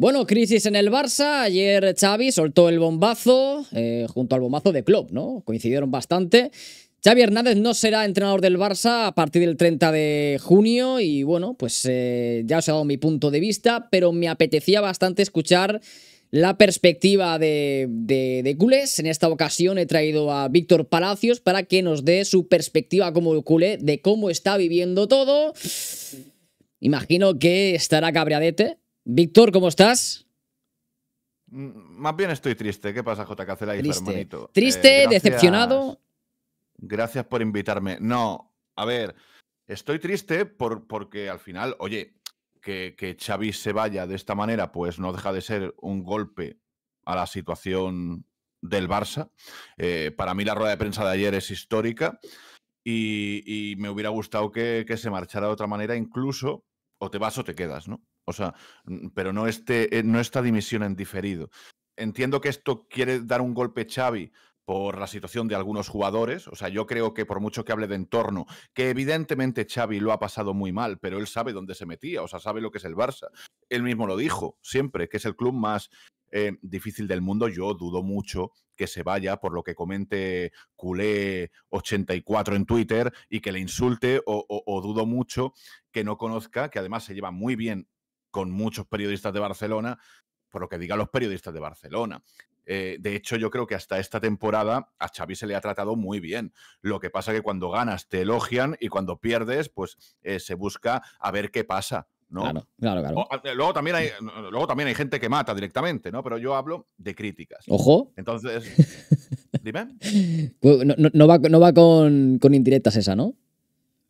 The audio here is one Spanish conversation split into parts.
Bueno, crisis en el Barça. Ayer Xavi soltó el bombazo eh, junto al bombazo de Klopp, ¿no? Coincidieron bastante. Xavi Hernández no será entrenador del Barça a partir del 30 de junio y bueno, pues eh, ya os he dado mi punto de vista, pero me apetecía bastante escuchar la perspectiva de, de, de, culés. En esta ocasión he traído a Víctor Palacios para que nos dé su perspectiva como culé de cómo está viviendo todo. Imagino que estará cabreadete, Víctor, ¿cómo estás? Más bien estoy triste. ¿Qué pasa, J. Cacela triste. hermanito? Eh, triste, decepcionado. Gracias por invitarme. No, a ver, estoy triste por, porque al final, oye, que, que Xavi se vaya de esta manera, pues no deja de ser un golpe a la situación del Barça. Eh, para mí la rueda de prensa de ayer es histórica y, me hubiera gustado que, se marchara de otra manera, incluso o te vas o te quedas, ¿no? O sea, pero no, este, eh, no esta dimisión en diferido. Entiendo que esto quiere dar un golpe Xavi por la situación de algunos jugadores. O sea, yo creo que por mucho que hable de entorno, que evidentemente Xavi lo ha pasado muy mal, pero él sabe dónde se metía, o sea, sabe lo que es el Barça. Él mismo lo dijo siempre, que es el club más eh, difícil del mundo. Yo dudo mucho que se vaya por lo que comente culé84 en Twitter y que le insulte o dudo mucho que no conozca, que además se lleva muy bien con muchos periodistas de Barcelona, por lo que digan los periodistas de Barcelona. Eh, de hecho, yo creo que hasta esta temporada a Xavi se le ha tratado muy bien. Lo que pasa es que cuando ganas te elogian y cuando pierdes, pues eh, se busca a ver qué pasa. ¿no? Claro, claro, claro. Eh, luego, también hay, luego también hay gente que mata directamente, ¿no? Pero yo hablo de críticas. Ojo. Entonces, dime. Pues, no, va, con indirectas esa, ¿no?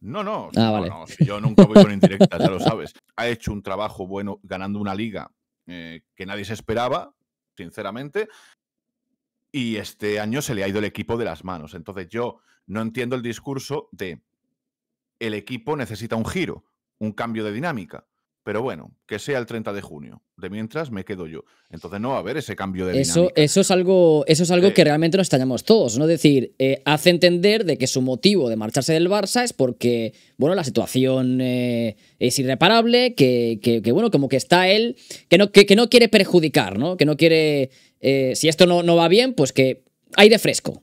No, no, ah, yo nunca voy con indirectas, ya lo sabes. Ha hecho un trabajo bueno ganando una liga eh, que nadie se esperaba, sinceramente, y este año se le ha ido el equipo de las manos. Entonces yo no entiendo el discurso de el equipo necesita un giro, un cambio de dinámica. Pero bueno, que sea el 30 de junio. De mientras me quedo yo. Entonces no va a haber ese cambio de eso, Eso es algo, eso es algo eh. que realmente nos extrañamos todos, ¿no? Es decir, eh, hace entender de que su motivo de marcharse del Barça es porque, bueno, la situación eh, es irreparable, que, bueno, como que está él, que no, que, no quiere perjudicar, ¿no? Que no quiere, si esto no, va bien, pues que aire fresco.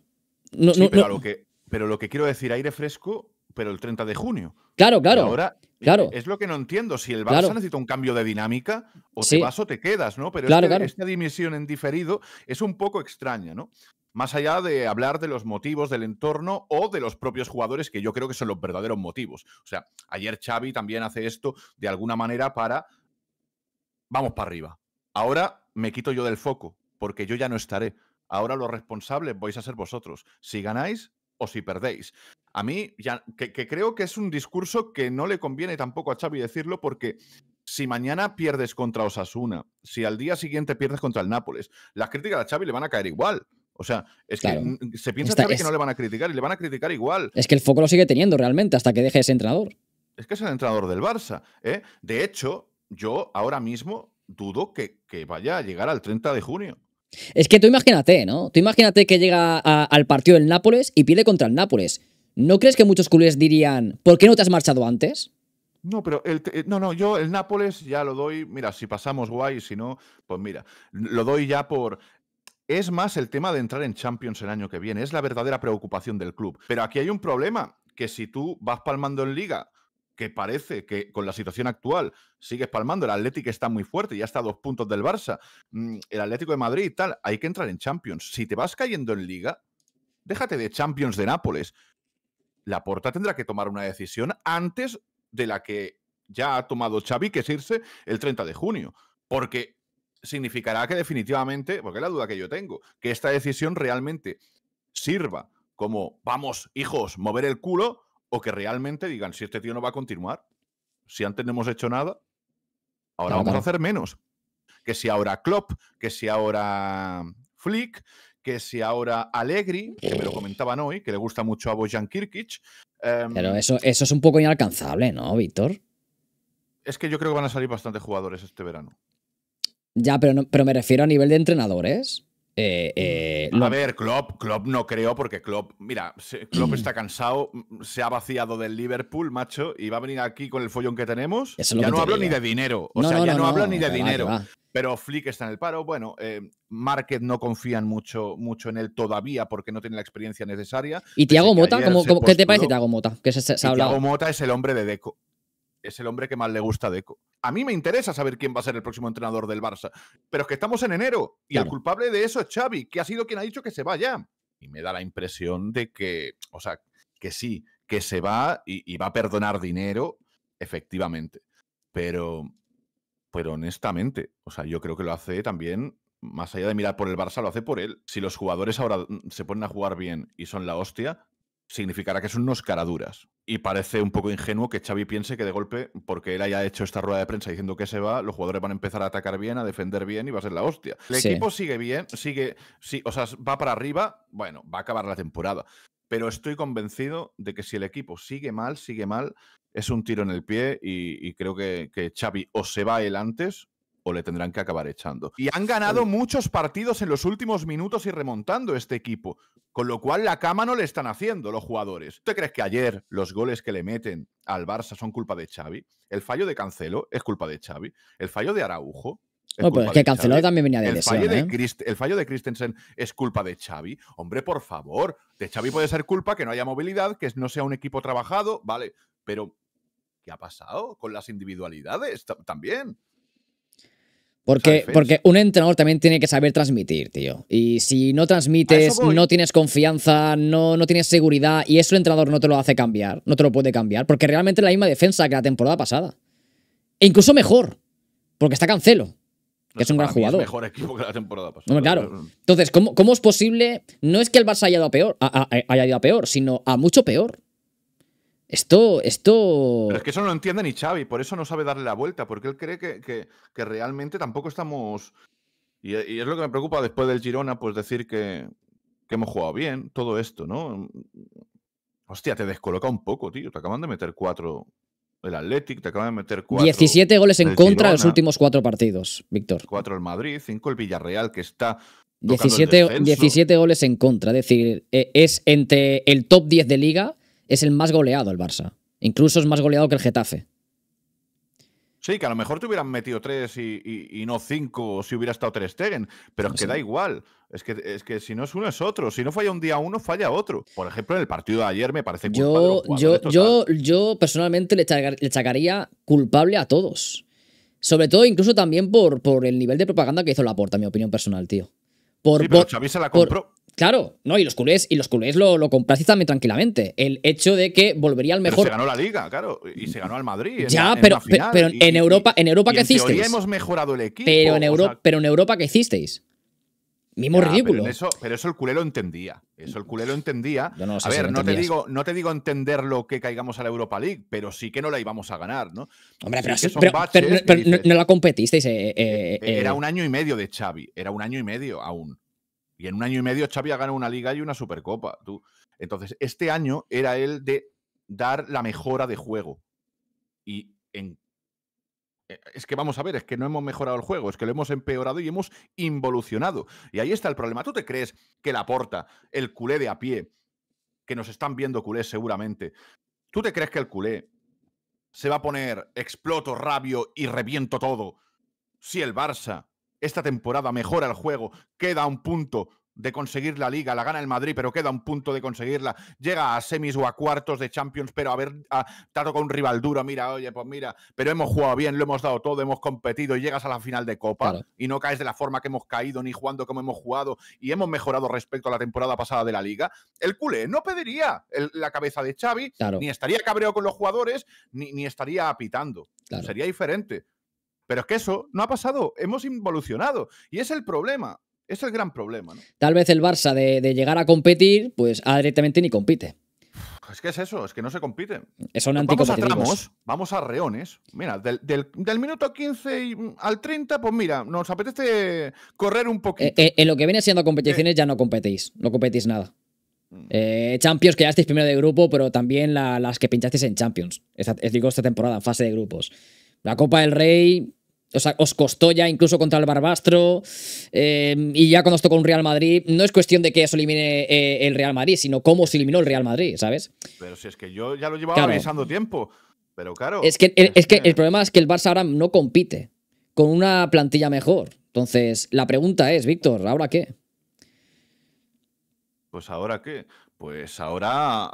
pero, Lo que, pero lo que quiero decir, aire fresco pero el 30 de junio. Claro, claro. ahora eh, Claro. Es lo que no entiendo. Si el Barça necesita un cambio de dinámica, o si vas o te quedas, ¿no? Pero esta dimisión en diferido es un poco extraña, ¿no? Más allá de hablar de los motivos del entorno o de los propios jugadores, que yo creo que son los verdaderos motivos. O sea, ayer Xavi también hace esto de alguna manera para. Vamos para arriba. Ahora me quito yo del foco, porque yo ya no estaré. Ahora los responsables vais a ser vosotros. Si ganáis, o si perdéis. A mí, ya, que, creo que es un discurso que no le conviene tampoco a Xavi decirlo, porque si mañana pierdes contra Osasuna, si al día siguiente pierdes contra el Nápoles, las críticas a Xavi le van a caer igual. O sea, es que mm, se piensa que no le van a criticar y le van a criticar igual. Es que el foco lo sigue teniendo realmente hasta que deje ese entrenador. Es que es el entrenador del Barça. ¿eh? De hecho, yo ahora mismo dudo que, que vaya a llegar al 30 de junio. Es que tú imagínate, ¿no? Tú imagínate que llega al partido del Nápoles y pide contra el Nápoles. ¿No crees que muchos clubes dirían, ¿por qué no te has marchado antes? No, pero el, eh, no, no, yo el Nápoles ya lo doy, mira, si pasamos guay, si no, pues mira, lo doy ya por es más el tema de entrar en Champions el año que viene, es la verdadera preocupación del club. Pero aquí hay un problema, que si tú vas palmando en liga que parece que con la situación actual sigue espalmando, el Atlético está muy fuerte, ya está a dos puntos del Barça, mm, el Atlético de Madrid y tal, hay que entrar en Champions. Si te vas cayendo en liga, déjate de Champions de Nápoles. La Porta tendrá que tomar una decisión antes de la que ya ha tomado Xavi, que es irse el 30 de junio, porque significará que definitivamente, porque es la duda que yo tengo, que esta decisión realmente sirva como, vamos, hijos, mover el culo, o que realmente digan, si este tío no va a continuar, si antes no hemos hecho nada, ahora vamos a hacer menos. Que si ahora Klopp, que si ahora Flick, que si ahora Allegri, que me lo comentaban hoy, que le gusta mucho a Bojan Kirkic. Em, pero eso, eso es un poco inalcanzable, ¿no, Víctor? Es que yo creo que van a salir bastantes jugadores este verano. Ya, pero, pero me refiero a nivel de entrenadores. Eh, eh, a ver, Klopp, Klopp no creo porque Klopp, mira, Klopp está cansado, se ha vaciado del Liverpool, macho, y va a venir aquí con el follón que tenemos. ya no hablo ni de dinero, o sea, ya no, hablo ni de dinero. Pero Flick está en el paro. Bueno, eh, Market no confían mucho, mucho en él todavía porque no tiene la experiencia necesaria. ¿Y Tiago Mota? ¿Qué te parece Tiago Mota? Que se, Tiago Mota es el hombre de Deco es el hombre que más le gusta a Deco. A mí me interesa saber quién va a ser el próximo entrenador del Barça, pero es que estamos en enero y el culpable de eso es Xavi, que ha sido quien ha dicho que se vaya. Y me da la impresión de que, o sea, que sí, que se va y, y va a perdonar dinero, efectivamente. Pero, pero honestamente, o sea, yo creo que lo hace también más allá de mirar por el Barça, lo hace por él. Si los jugadores ahora mm, se ponen a jugar bien y son la hostia, significará que son unos caraduras. Y parece un poco ingenuo que Xavi piense que de golpe, porque él haya hecho esta rueda de prensa diciendo que se va, los jugadores van a empezar a atacar bien, a defender bien y va a ser la hostia. El equipo sigue bien, sigue, o sea, va para arriba, bueno, va a acabar la temporada. Pero estoy convencido de que si el equipo sigue mal, sigue mal, es un tiro en el pie y, creo que, que Xavi o se va él antes o le tendrán que acabar echando. Y han ganado muchos partidos en los últimos minutos y remontando este equipo, con lo cual la cama no le están haciendo los jugadores. ¿Tú crees que ayer los goles que le meten al Barça son culpa de Xavi? El fallo de Cancelo es culpa de Xavi. El fallo de Araujo que Cancelo también venía de el Fallo de ¿eh? el fallo de Christensen es culpa de Xavi. Hombre, por favor. De Xavi puede ser culpa que no haya movilidad, que no sea un equipo trabajado, vale. Pero, ¿qué ha pasado con las individualidades también? Porque, un entrenador también tiene que saber transmitir, tío. Y si no transmites, no tienes confianza, no, no tienes seguridad, y eso el entrenador no te lo hace cambiar, no te lo puede cambiar, porque realmente es la misma defensa que la temporada pasada. E incluso mejor, porque está Cancelo, que es un gran jugador. mejor equipo que la temporada pasada. claro. Entonces, ¿cómo, es posible? No es que el Barça haya ido peor, haya ido a peor, sino a mucho peor. Esto, esto. Pero es que eso no lo entiende ni Xavi, por eso no sabe darle la vuelta, porque él cree que, realmente tampoco estamos. Y, es lo que me preocupa después del Girona, pues decir que, hemos jugado bien, todo esto, ¿no? Hostia, te descoloca un poco, tío. Te acaban de meter cuatro. El Athletic, te acaban de meter cuatro. 17 goles en contra en los últimos cuatro partidos, Víctor. Cuatro el Madrid, cinco el Villarreal, que está 17, 17, goles en contra. Es decir, e, es entre el top 10 de liga es el más goleado el Barça. Incluso es más goleado que el Getafe. Sí, que a lo mejor te hubieran metido tres y, no cinco si hubiera estado tres Stegen, pero es que da igual. Es que, es que si no es uno, es otro. Si no falla un día uno, falla otro. Por ejemplo, en el partido de ayer me parece yo, culpable. Yo, yo, personalmente le, echaría culpable a todos. Sobre todo, incluso también por, por el nivel de propaganda que hizo la en mi opinión personal, tío. Por, sí, la compró. Claro, no, y los culés, y los culés lo, lo también tranquilamente. El hecho de que volvería al mejor. se ganó la liga, claro, y se ganó al Madrid. ya, pero, en, pero en Europa, en Europa que hicisteis. hemos mejorado el equipo. Pero en, Europa, pero en Europa qué hicisteis. Mismo ridículo. Pero eso, el culé lo entendía. Eso el culé lo entendía. a ver, no, te digo, no te digo entender lo que caigamos a la Europa League, pero sí que no la íbamos a ganar, ¿no? Hombre, pero, no, la competisteis. Eh, eh, eh, era un año y medio de Xavi. Era un año y medio aún. Y en un año y medio Xavi ha ganado una liga y una supercopa. Tú. Entonces, este año era el de dar la mejora de juego. Y en... E, es que vamos a ver, es que no hemos mejorado el juego, es que lo hemos empeorado y hemos involucionado. Y ahí está el problema. ¿Tú te crees que la porta, el culé de a pie, que nos están viendo culés seguramente, ¿tú te crees que el culé se va a poner exploto, rabio y reviento todo si el Barça esta temporada mejora el juego, queda un punto de conseguir la liga, la gana el Madrid, pero queda un punto de conseguirla, llega a semis o a cuartos de Champions, pero a ver, con un rival duro, mira, oye, pues mira, pero hemos jugado bien, lo hemos dado todo, hemos competido y llegas a la final de Copa y no caes de la forma que hemos caído, ni jugando como hemos jugado y hemos mejorado respecto a la temporada pasada de la liga, el culé no pediría la cabeza de Xavi, ni estaría cabreo con los jugadores, ni, estaría apitando. Sería diferente. Pero es que eso no ha pasado, hemos involucionado y es el problema, es el gran problema. Tal vez el Barça de, llegar a competir, pues ah, directamente ni compite. Es que es eso, es que no se compite. Son vamos a tramos, vamos a reones. Mira, del, minuto 15 mm, al 30, pues mira, nos apetece correr un eh, poquito. Eh, en lo que viene siendo competiciones ya no competís, no competís nada. Mm. Eh, Champions que ya estáis primero de grupo, pero también las que pinchasteis en Champions, Es digo, esta temporada, fase de grupos. La Copa del Rey, o sea, os costó ya incluso contra el Barbastro em, y ya cuando os tocó Real Madrid, no es cuestión de que eso elimine eh, el Real Madrid, sino cómo se eliminó el Real Madrid, ¿sabes? Pero si es que yo ya lo llevaba pensando tiempo, pero claro. Es que, es, que el problema es que el Barça ahora no compite con una plantilla mejor. Entonces, la pregunta es, Víctor, ¿ahora qué? Pues ahora qué? Pues ahora...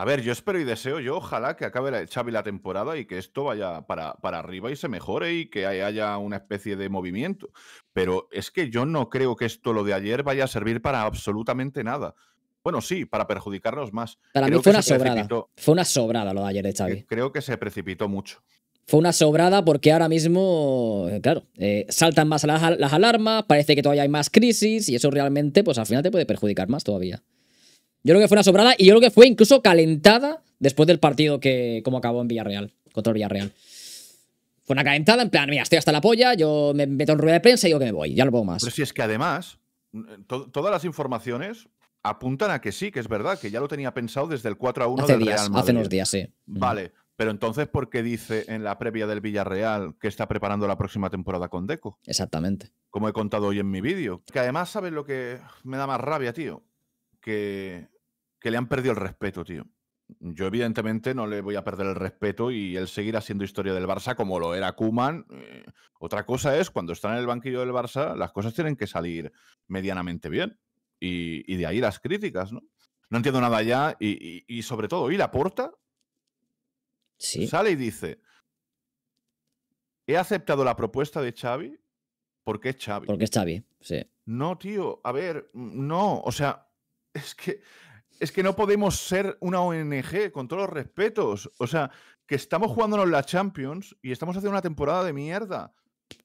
A ver, yo espero y deseo, yo ojalá que acabe la, la temporada y que esto vaya para, para arriba y se mejore y que haya una especie de movimiento. Pero es que yo no creo que esto, lo de ayer, vaya a servir para absolutamente nada. Bueno, sí, para perjudicarnos más. Para mí fue una sobrada. Fue una sobrada lo de ayer de Xavi. Eh, creo que se precipitó mucho fue una sobrada porque ahora mismo, eh, claro, eh, saltan más las, las, alarmas, parece que todavía hay más crisis y eso realmente, pues al final te puede perjudicar más todavía. Yo creo que fue una sobrada y yo creo que fue incluso calentada después del partido que como acabó en Villarreal, contra el Villarreal. Fue una calentada en plan, mira, estoy hasta la polla, yo me meto en rueda de prensa y digo que me voy, ya no puedo más. Pero si es que además, mm, eh, todas las informaciones apuntan a que sí, que es verdad, que ya lo tenía pensado desde el 4 a 1 hace del días, Real Madrid. Hace unos días, sí. Vale, pero entonces, ¿por qué dice en la previa del Villarreal que está preparando la próxima temporada con Deco? Exactamente. Como he contado hoy en mi vídeo. Que además, ¿sabes lo que me da más rabia, tío? que, le han perdido el respeto, tío. Yo, evidentemente, no le voy a perder el respeto y él seguir haciendo historia del Barça como lo era Kuman. Eh. otra cosa es, cuando están en el banquillo del Barça, las cosas tienen que salir medianamente bien. Y, de ahí las críticas, ¿no? No entiendo nada ya. Y, sobre todo, ¿y la porta? Sí. Sale y dice: He aceptado la propuesta de Xavi porque es Xavi. Porque es Xavi, sí. No, tío, a ver, no, o sea, es que, es que no podemos ser una ONG, con todos los respetos. O sea, que estamos jugándonos la Champions y estamos haciendo una temporada de mierda.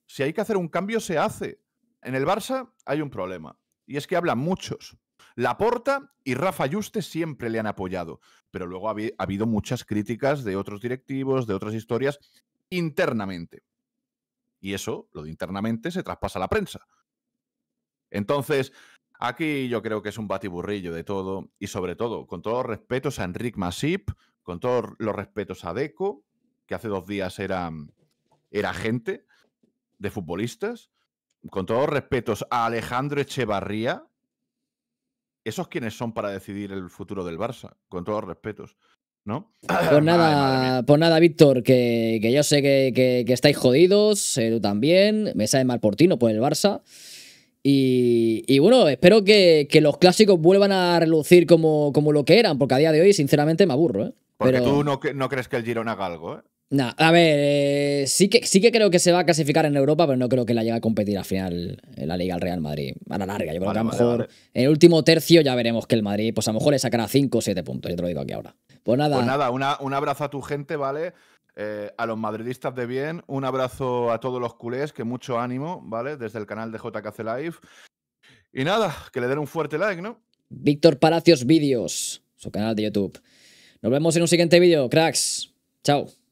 Si hay que hacer un cambio, se hace. En el Barça hay un problema. Y es que hablan muchos. Laporta y Rafa Yuste siempre le han apoyado. Pero luego ha habido muchas críticas de otros directivos, de otras historias, internamente. Y eso, lo de internamente, se traspasa a la prensa. Entonces, Aquí yo creo que es un batiburrillo de todo y sobre todo, con todos los respetos a Enric Masip, con todos los respetos a Deco, que hace dos días era, era gente de futbolistas, con todos los respetos a Alejandro Echevarría, esos quienes son para decidir el futuro del Barça, con todos los respetos. ¿No? Pues nada, pues nada, Víctor, que, yo sé que, estáis jodidos, eh, tú también, me sale mal por ti, no por el Barça. Y, bueno, espero que, los clásicos vuelvan a relucir como, como lo que eran, porque a día de hoy, sinceramente, me aburro. ¿eh? Pero... tú no, crees que el Girona haga algo, ¿eh? a ver, eh, sí, que, sí que creo que se va a clasificar en Europa, pero no creo que la llegue a competir al final en la Liga al Real Madrid. A la larga, yo creo que a lo mejor en el último tercio ya veremos que el Madrid, pues a lo mejor le sacará 5 o 7 puntos, yo te lo digo aquí ahora. Pues nada. Pues nada, un abrazo a tu gente, ¿vale? Eh, a los madridistas de bien, un abrazo a todos los culés, que mucho ánimo, ¿vale? Desde el canal de JKC Live. Y nada, que le den un fuerte like, ¿no? Víctor Palacios Vídeos, su canal de YouTube. Nos vemos en un siguiente vídeo, cracks. Chao.